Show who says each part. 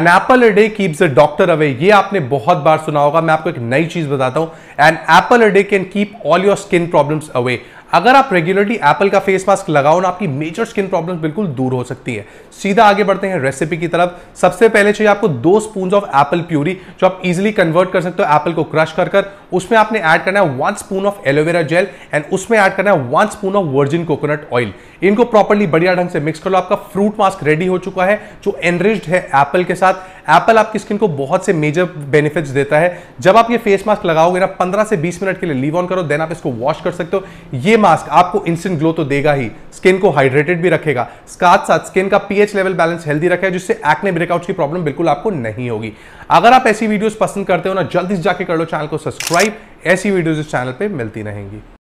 Speaker 1: N apple a day keeps a doctor away ये आपने बहुत बार सुना होगा मैं आपको एक नई चीज बताता हूं an apple a day can keep all your skin problems away अगर आप रेगुलरली एप्पल का फेस मास्क लगाओ ना आपकी मेजर स्किन प्रॉब्लम बिल्कुल दूर हो सकती है सीधा आगे बढ़ते हैं रेसिपी की तरफ सबसे पहले चाहिए आपको दो स्पून ऑफ एप्पल प्यूरी जो आप इजिली कन्वर्ट कर सकते हो एप्पल को क्रश कर कर उसमें आपने ऐड करना है one spoon of aloe vera gel and उसमें ऐड करना है one spoon of virgin coconut oil इनको प्रॉपरली बढ़िया ढंग से मिक्स कर लो आपका फ्रूट मास्क रेडी हो चुका है जो एनरिच्ड है एप्पल के साथ एप्पल आपकी स्किन को बहुत से मेजर बेनिफिट्स देता है जब आप ये फेस मास्क लगाओगे ना 15 से 20 मिनट के लिए लीव ऑन करो देन आप इसको वॉश कर सकते हो ये मास्क आपको इंस्टेंट ग्लो तो देगा ही स्किन को हाइड्रेटेड भी रखेगा साथ साथ स्किन का पीएच लेवल बैलेंस हेल्दी रखेगा जिससे एक्ने ब्रेकआउट की प्रॉब्लम बिल्कुल आपको नहीं होगी अगर आप ऐसी वीडियोस पसंद करते हो ना जल्दी से जाके कर लो चैनल को सब्सक्राइब ऐसी वीडियोस इस चैनल पे मिलती रहेंगी